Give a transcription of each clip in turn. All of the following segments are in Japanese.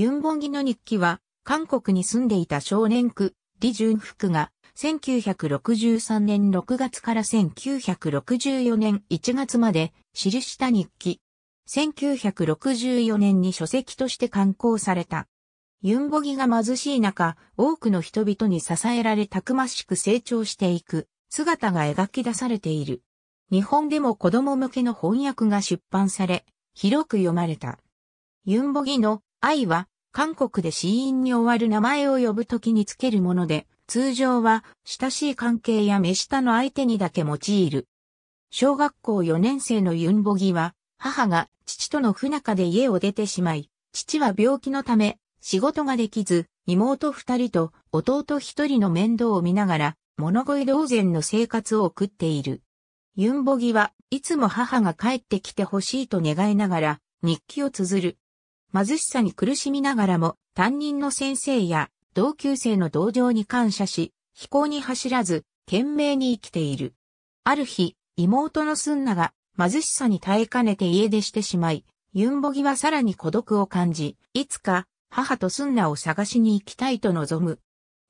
ユンボギの日記は、韓国に住んでいた少年区、李純福が、1963年6月から1964年1月まで記した日記。1964年に書籍として刊行された。ユンボギが貧しい中、多くの人々に支えられたくましく成長していく姿が描き出されている。日本でも子供向けの翻訳が出版され、広く読まれた。ユンボギの愛は、韓国で死因に終わる名前を呼ぶときにつけるもので、通常は親しい関係や目下の相手にだけ用いる。小学校4年生のユンボギは、母が父との不仲で家を出てしまい、父は病気のため仕事ができず、妹二人と弟一人の面倒を見ながら、物乞い同然の生活を送っている。ユンボギはいつも母が帰ってきてほしいと願いながら、日記を綴る。貧しさに苦しみながらも、担任の先生や同級生の同情に感謝し、非行に走らず、懸命に生きている。ある日、妹のスンナが貧しさに耐えかねて家出してしまい、ユンボギはさらに孤独を感じ、いつか母とスンナを探しに行きたいと望む。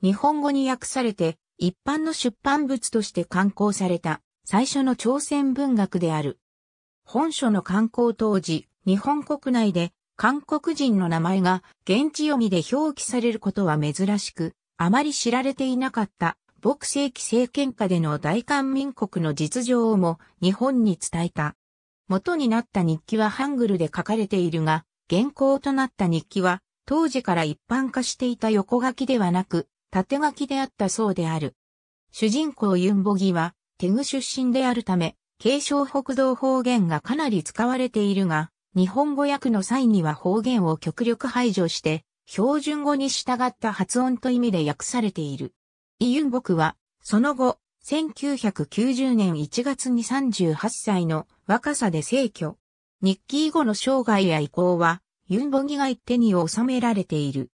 日本語に訳されて、一般の出版物として刊行された最初の朝鮮文学である。本書の刊行当時、日本国内で韓国人の名前が現地読みで表記されることは珍しく、あまり知られていなかった牧世紀政権下での大韓民国の実情をも日本に伝えた。元になった日記はハングルで書かれているが、原稿となった日記は当時から一般化していた横書きではなく、縦書きであったそうである。主人公ユンボギは、テグ出身であるため、継承北道方言がかなり使われているが、日本語訳の際には方言を極力排除して、標準語に従った発音と意味で訳されている。イ・ユンボクは、その後、1990年1月に38歳の若さで逝去。日記以後の生涯や遺構は、ユンボギが一手に収められている。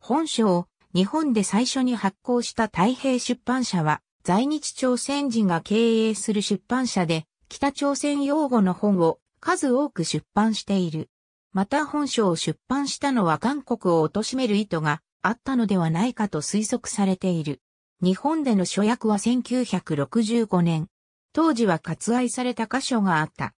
本書を日本で最初に発行した太平出版社は、在日朝鮮人が経営する出版社で、北朝鮮用語の本を数多く出版している。また本書を出版したのは韓国を貶める意図があったのではないかと推測されている。日本での書訳は1965年。当時は割愛された箇所があった。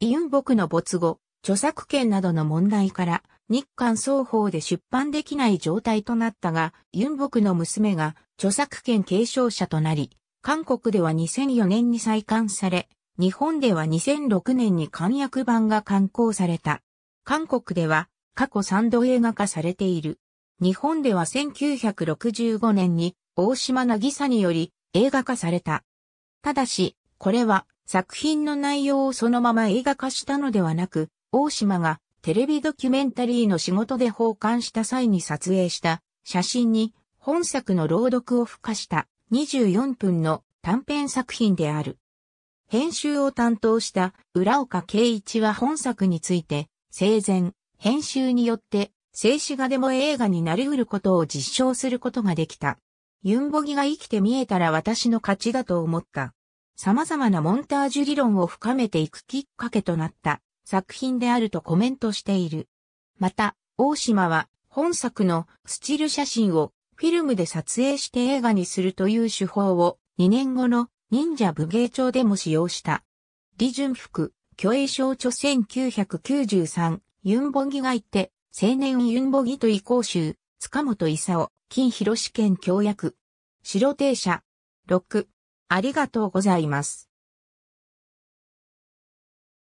イユンボクの没後、著作権などの問題から日韓双方で出版できない状態となったが、ユンボクの娘が著作権継承者となり、韓国では2004年に再刊され、日本では2006年に簡約版が刊行された。韓国では過去3度映画化されている。日本では1965年に大島渚により映画化された。ただし、これは作品の内容をそのまま映画化したのではなく、大島がテレビドキュメンタリーの仕事で奉還した際に撮影した写真に本作の朗読を付加した24分の短編作品である。編集を担当した浦岡圭一は本作について、生前、編集によって、静止画でも映画になり得ることを実証することができた。ユンボギが生きて見えたら私の勝ちだと思った。様々なモンタージュ理論を深めていくきっかけとなった作品であるとコメントしている。また、大島は本作のスチル写真をフィルムで撮影して映画にするという手法を2年後の忍者武芸帳でも使用した。李淳福、虚栄省著1993、ユンボギがいて、青年ユンボギと移行集、塚本勲、金広試験協約。白停車。6。ありがとうございます。